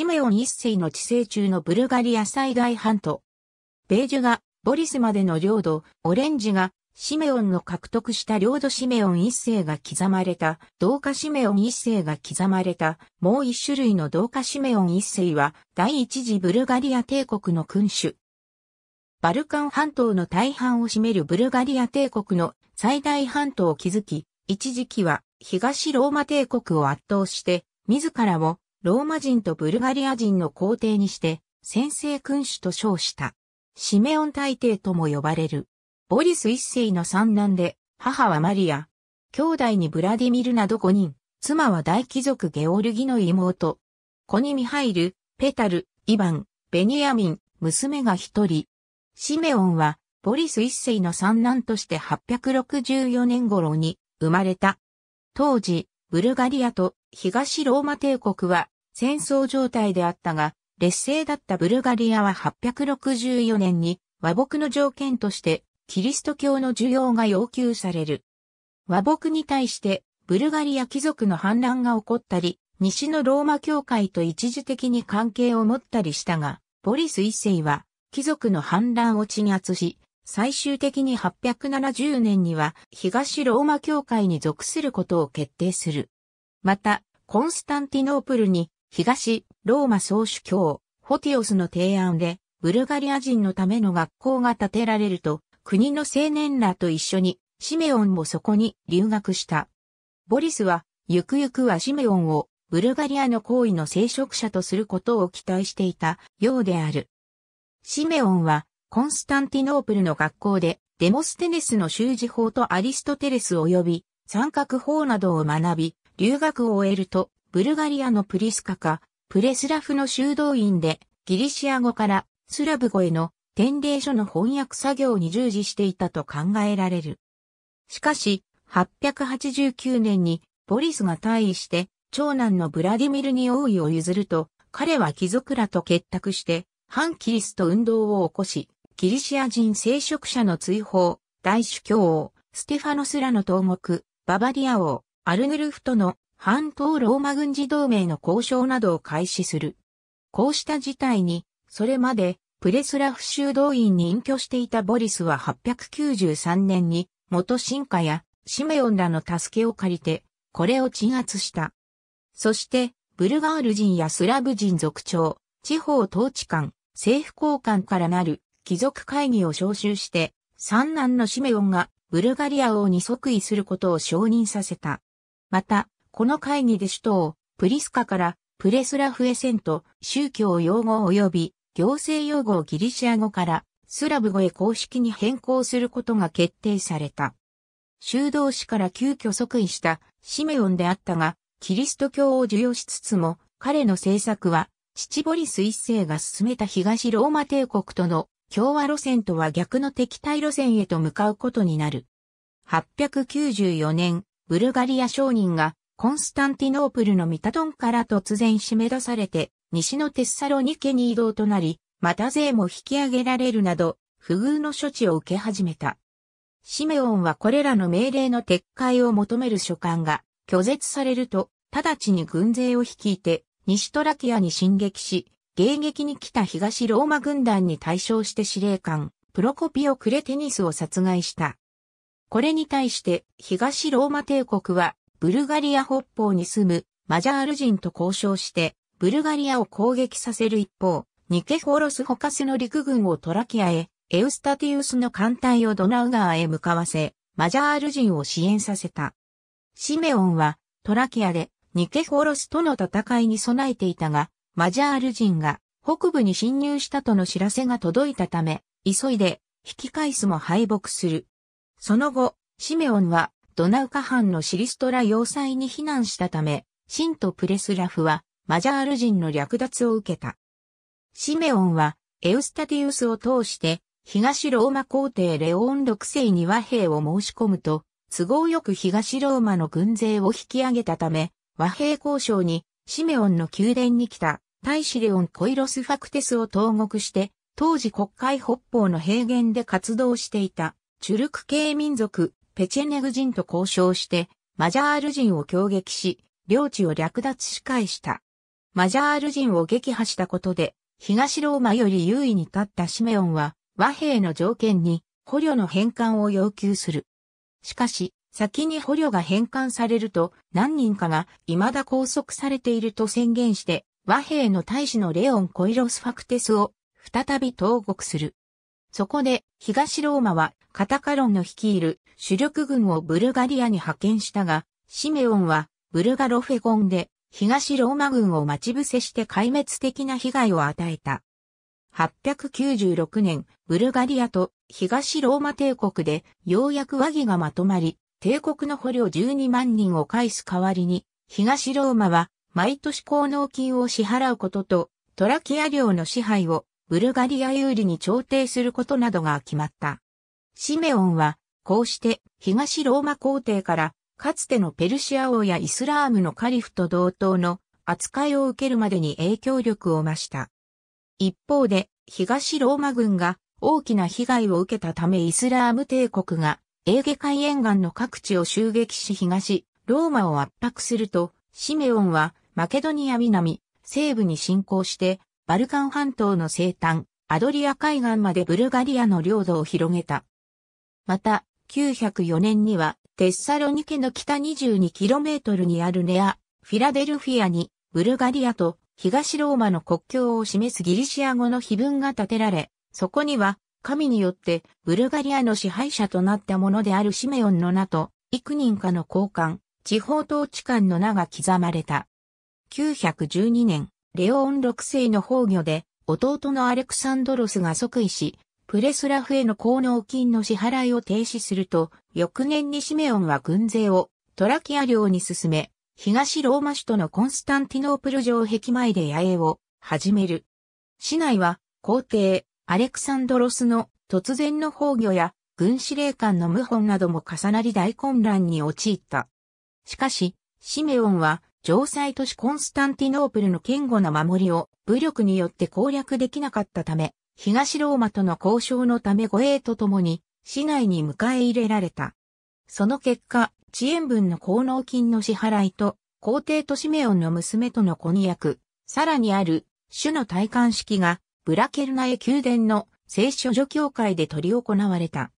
シメオン一世の治世中のブルガリア最大半島。ベージュがボリスまでの領土、オレンジがシメオンの獲得した領土シメオン一世が刻まれた、同化シメオン一世が刻まれた、もう一種類の同化シメオン一世は第一次ブルガリア帝国の君主。バルカン半島の大半を占めるブルガリア帝国の最大半島を築き、一時期は東ローマ帝国を圧倒して、自らをローマ人とブルガリア人の皇帝にして、先制君主と称した。シメオン大帝とも呼ばれる。ボリス一世の三男で、母はマリア。兄弟にブラディミルなど5人、妻は大貴族ゲオルギの妹。子にミハイル、ペタル、イバン、ベニヤミン、娘が一人。シメオンは、ボリス一世の三男として864年頃に生まれた。当時、ブルガリアと東ローマ帝国は戦争状態であったが、劣勢だったブルガリアは864年に和睦の条件としてキリスト教の需要が要求される。和睦に対してブルガリア貴族の反乱が起こったり、西のローマ教会と一時的に関係を持ったりしたが、ボリス一世は貴族の反乱を鎮圧し、最終的に870年には東ローマ教会に属することを決定する。また、コンスタンティノープルに東、ローマ総主教、ホティオスの提案で、ブルガリア人のための学校が建てられると、国の青年らと一緒に、シメオンもそこに留学した。ボリスは、ゆくゆくはシメオンを、ブルガリアの行為の聖職者とすることを期待していたようである。シメオンは、コンスタンティノープルの学校で、デモステネスの修辞法とアリストテレス及び、三角法などを学び、留学を終えると、ブルガリアのプリスカか、プレスラフの修道院で、ギリシア語からスラブ語への典礼書の翻訳作業に従事していたと考えられる。しかし、889年にボリスが退位して、長男のブラディミルに王位を譲ると、彼は貴族らと結託して、反キリスト運動を起こし、ギリシア人聖職者の追放、大主教王、ステファノスらの投獄、ババディア王、アルヌルフとの半島ローマ軍事同盟の交渉などを開始する。こうした事態に、それまでプレスラフ修道院に隠居していたボリスは893年に元進化やシメオンらの助けを借りて、これを鎮圧した。そして、ブルガール人やスラブ人族長、地方統治官、政府高官からなる貴族会議を招集して、三男のシメオンがブルガリア王に即位することを承認させた。また、この会議で首都をプリスカからプレスラフエセント、宗教用語及び行政用語をギリシア語からスラブ語へ公式に変更することが決定された。修道士から急遽即位したシメオンであったが、キリスト教を授与しつつも、彼の政策は、父ボリス一世が進めた東ローマ帝国との共和路線とは逆の敵対路線へと向かうことになる。894年、ブルガリア商人がコンスタンティノープルのミタドンから突然締め出されて、西のテッサロニケに移動となり、また税も引き上げられるなど、不遇の処置を受け始めた。シメオンはこれらの命令の撤回を求める書簡が拒絶されると、直ちに軍勢を率いて、西トラキアに進撃し、迎撃に来た東ローマ軍団に対象して司令官、プロコピオ・クレテニスを殺害した。これに対して、東ローマ帝国は、ブルガリア北方に住むマジャール人と交渉して、ブルガリアを攻撃させる一方、ニケフォロス・ホカスの陸軍をトラキアへ、エウスタティウスの艦隊をドナウ川へ向かわせ、マジャール人を支援させた。シメオンはトラキアでニケフォロスとの戦いに備えていたが、マジャール人が北部に侵入したとの知らせが届いたため、急いで引き返すも敗北する。その後、シメオンはドナウカ藩のシリストラ要塞に避難したため、シント・プレスラフはマジャール人の略奪を受けた。シメオンはエウスタティウスを通して東ローマ皇帝レオン6世に和平を申し込むと、都合よく東ローマの軍勢を引き上げたため、和平交渉にシメオンの宮殿に来た大使レオンコイロスファクテスを投獄して、当時国会北方の平原で活動していたチュルク系民族ペチェネグ人と交渉して、マジャール人を攻撃し、領地を略奪し返した。マジャール人を撃破したことで、東ローマより優位に立ったシメオンは、和平の条件に捕虜の返還を要求する。しかし、先に捕虜が返還されると、何人かが未だ拘束されていると宣言して、和平の大使のレオン・コイロス・ファクテスを再び投獄する。そこで、東ローマはカタカロンの率いる主力軍をブルガリアに派遣したが、シメオンはブルガロフェゴンで東ローマ軍を待ち伏せして壊滅的な被害を与えた。896年、ブルガリアと東ローマ帝国でようやく和議がまとまり、帝国の捕虜12万人を返す代わりに、東ローマは毎年高納金を支払うことと、トラキア領の支配をブルガリア有利に調停することなどが決まった。シメオンはこうして東ローマ皇帝からかつてのペルシア王やイスラームのカリフと同等の扱いを受けるまでに影響力を増した。一方で東ローマ軍が大きな被害を受けたためイスラーム帝国がエーゲ海沿岸の各地を襲撃し東ローマを圧迫するとシメオンはマケドニア南西部に侵攻してバルカン半島の西端アドリア海岸までブルガリアの領土を広げた。また、1904年にはテッサロニケの北 22km にあるネア、フィラデルフィアにブルガリアと東ローマの国境を示すギリシア語の碑文が建てられ、そこには神によってブルガリアの支配者となったものであるシメオンの名と幾人かの交換、地方統治官の名が刻まれた。912年、レオン6世の崩御で弟のアレクサンドロスが即位し、プレスラフへの効能金の支払いを停止すると、翌年にシメオンは軍勢をトラキア領に進め、東ローマ首都のコンスタンティノープル城壁前で野営を始める。市内は皇帝アレクサンドロスの突然の崩御や軍司令官の謀反なども重なり大混乱に陥った。しかし、シメオンは城塞都市コンスタンティノープルの堅固な守りを武力によって攻略できなかったため、東ローマとの交渉のため護衛とともに、市内に迎え入れられた。その結果、遅延分の功能金の支払いと、皇帝とシメオンの娘との婚約、さらにある、主の戴冠式が、ブラケルナエ宮殿の聖書女教会で取り行われた。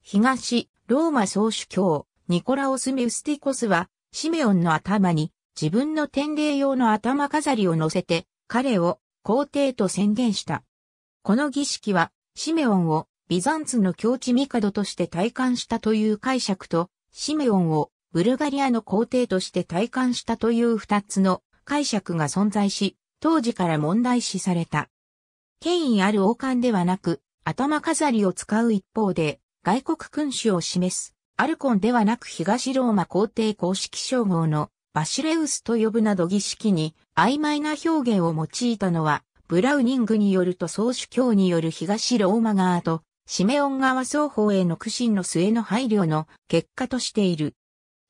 東、ローマ総主教、ニコラオス・メウスティコスは、シメオンの頭に、自分の典礼用の頭飾りを乗せて、彼を皇帝と宣言した。この儀式は、シメオンをビザンツの境地帝として体感したという解釈と、シメオンをブルガリアの皇帝として体感したという二つの解釈が存在し、当時から問題視された。権威ある王冠ではなく、頭飾りを使う一方で、外国君主を示す、アルコンではなく東ローマ皇帝公式称号のバシレウスと呼ぶなど儀式に曖昧な表現を用いたのは、ブラウニングによると総主教による東ローマ側とシメオン側双方への苦心の末の配慮の結果としている。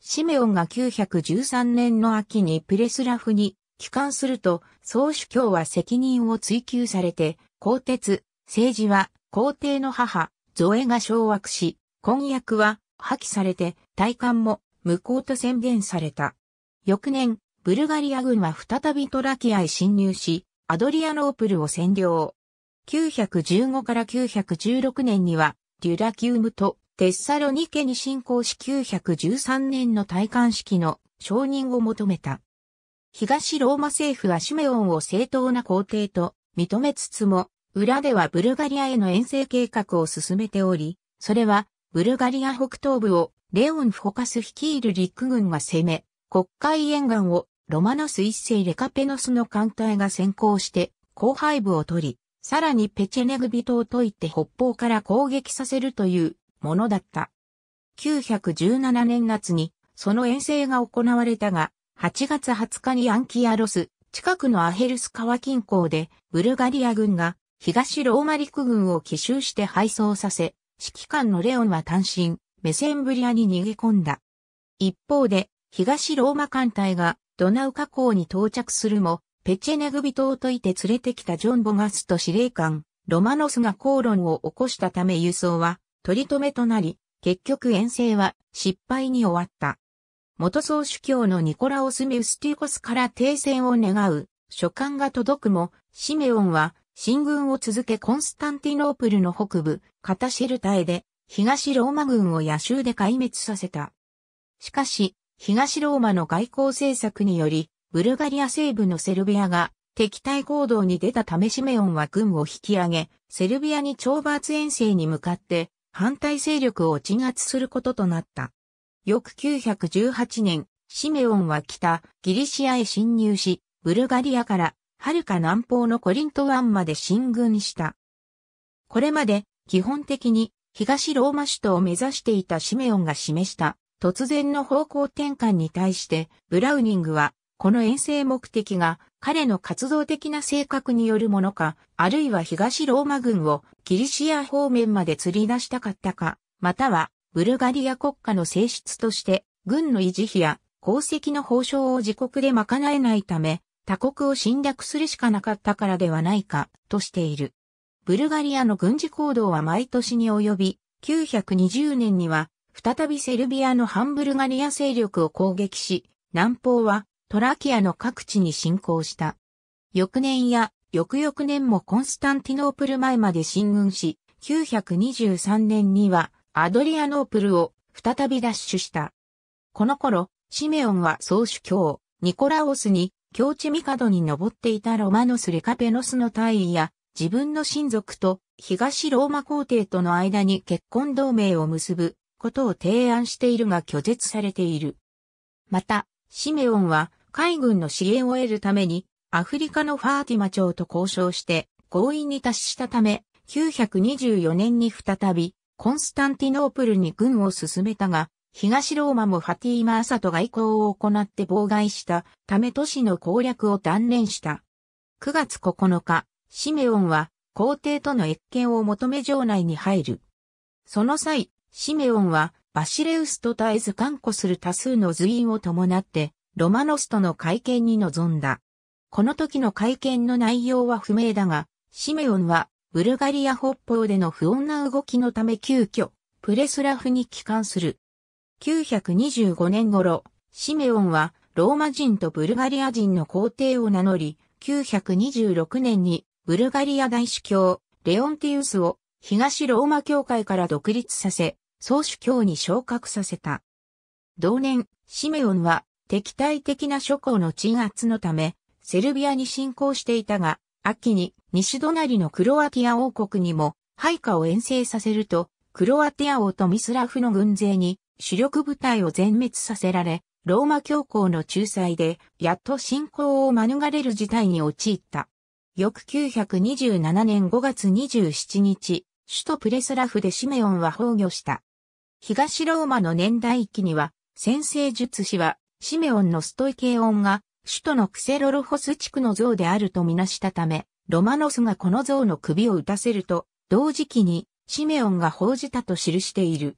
シメオンが913年の秋にプレスラフに帰還すると、総主教は責任を追及されて、皇鉄、政治は皇帝の母、ゾエが掌握し、婚約は破棄されて、退官も無効と宣言された。翌年、ブルガリア軍は再びトラキアへ侵入し、アドリアノープルを占領。915から916年には、デュラキウムとテッサロニケに侵攻し913年の戴冠式の承認を求めた。東ローマ政府はシメオンを正当な皇帝と認めつつも、裏ではブルガリアへの遠征計画を進めており、それはブルガリア北東部をレオン・フォカス率いる陸軍が攻め、国会沿岸をロマノス一世レカペノスの艦隊が先行して、後背部を取り、さらにペチェネグビトを解いて北方から攻撃させるというものだった。917年夏に、その遠征が行われたが、8月20日にアンキアロス、近くのアヘルス川近郊で、ブルガリア軍が東ローマ陸軍を奇襲して敗走させ、指揮官のレオンは単身、メセンブリアに逃げ込んだ。一方で、東ローマ艦隊がドナウ河口に到着するも、ペチェネグビ島といて連れてきたジョン・ボガスと司令官、ロマノスが口論を起こしたため輸送は取り留めとなり、結局遠征は失敗に終わった。元総主教のニコラオス・ミウスティコスから停戦を願う書簡が届くも、シメオンは進軍を続けコンスタンティノープルの北部、カタシェルタへで東ローマ軍を野州で壊滅させた。しかし、東ローマの外交政策により、ブルガリア西部のセルビアが敵対行動に出たためシメオンは軍を引き上げ、セルビアに懲罰遠征に向かって反対勢力を鎮圧することとなった。翌918年、シメオンは北ギリシアへ侵入し、ブルガリアから遥か南方のコリント湾まで進軍した。これまで基本的に東ローマ首都を目指していたシメオンが示した突然の方向転換に対して、ブラウニングは、この遠征目的が彼の活動的な性格によるものか、あるいは東ローマ軍をキリシア方面まで釣り出したかったか、またはブルガリア国家の性質として軍の維持費や功績の報奨を自国で賄えないため、他国を侵略するしかなかったからではないか、としている。ブルガリアの軍事行動は毎年に及び、920年には再びセルビアのハンブルガリア勢力を攻撃し、南方はトラキアの各地に侵攻した。翌年や翌々年もコンスタンティノープル前まで進軍し、923年にはアドリアノープルを再び奪取した。この頃、シメオンは総主教、ニコラオスに、境地ミカドに登っていたロマノス・レカペノスの大尉や、自分の親族と東ローマ皇帝との間に結婚同盟を結ぶことを提案しているが拒絶されている。また、シメオンは海軍の支援を得るためにアフリカのファーティマ朝と交渉して合意に達したため、924年に再びコンスタンティノープルに軍を進めたが、東ローマもファティーマ・アサトが移行を行って妨害したため都市の攻略を断念した。9月9日、シメオンは皇帝との越見を求め城内に入る。その際、シメオンは、バシレウスと絶えず看護する多数の随員を伴って、ロマノスとの会見に臨んだ。この時の会見の内容は不明だが、シメオンは、ブルガリア北方での不穏な動きのため急遽、プレスラフに帰還する。925年頃、シメオンは、ローマ人とブルガリア人の皇帝を名乗り、926年に、ブルガリア大主教、レオンティウスを、東ローマ教会から独立させ、総主教に昇格させた。同年、シメオンは敵対的な諸侯の鎮圧のため、セルビアに侵攻していたが、秋に西隣のクロアティア王国にも配下を遠征させると、クロアティア王とミスラフの軍勢に主力部隊を全滅させられ、ローマ教皇の仲裁で、やっと侵攻を免れる事態に陥った。翌927年5月27日、首都プレスラフでシメオンは崩御した。東ローマの年代域には、先生術師は、シメオンのストイケオンが、首都のクセロロホス地区の像であるとみなしたため、ロマノスがこの像の首を打たせると、同時期に、シメオンが報じたと記している。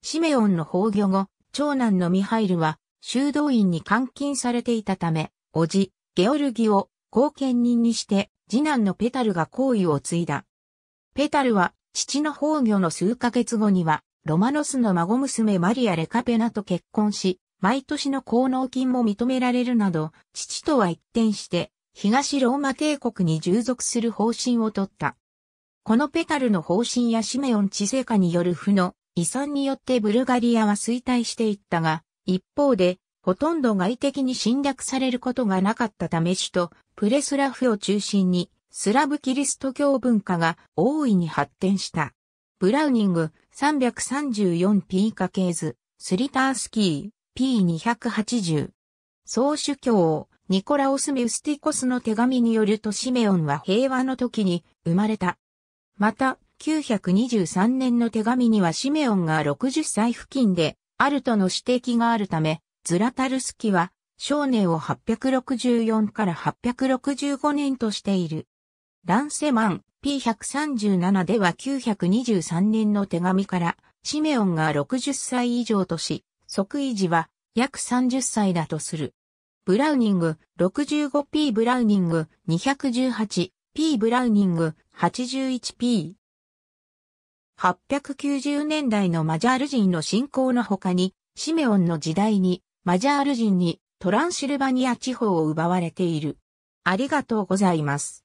シメオンの崩御後、長男のミハイルは、修道院に監禁されていたため、叔父、ゲオルギを後見人にして、次男のペタルが行為を継いだ。ペタルは、父の崩御の数ヶ月後には、ロマノスの孫娘マリア・レカペナと結婚し、毎年の功能金も認められるなど、父とは一転して、東ローマ帝国に従属する方針を取った。このペタルの方針やシメオン治世下による負の遺産によってブルガリアは衰退していったが、一方で、ほとんど外敵に侵略されることがなかったため首都、プレスラフを中心に、スラブキリスト教文化が大いに発展した。ブラウニング 334P 家系図、スリタースキー P280。総主教、ニコラオス・ミウスティコスの手紙によるとシメオンは平和の時に生まれた。また、923年の手紙にはシメオンが60歳付近で、あるとの指摘があるため、ズラタルスキは、少年を864から865年としている。ランセマン、P137 では923年の手紙から、シメオンが60歳以上とし、即位時は約30歳だとする。ブラウニング 65P ブラウニング 218P ブラウニング 81P。890年代のマジャール人の信仰の他に、シメオンの時代にマジャール人にトランシルバニア地方を奪われている。ありがとうございます。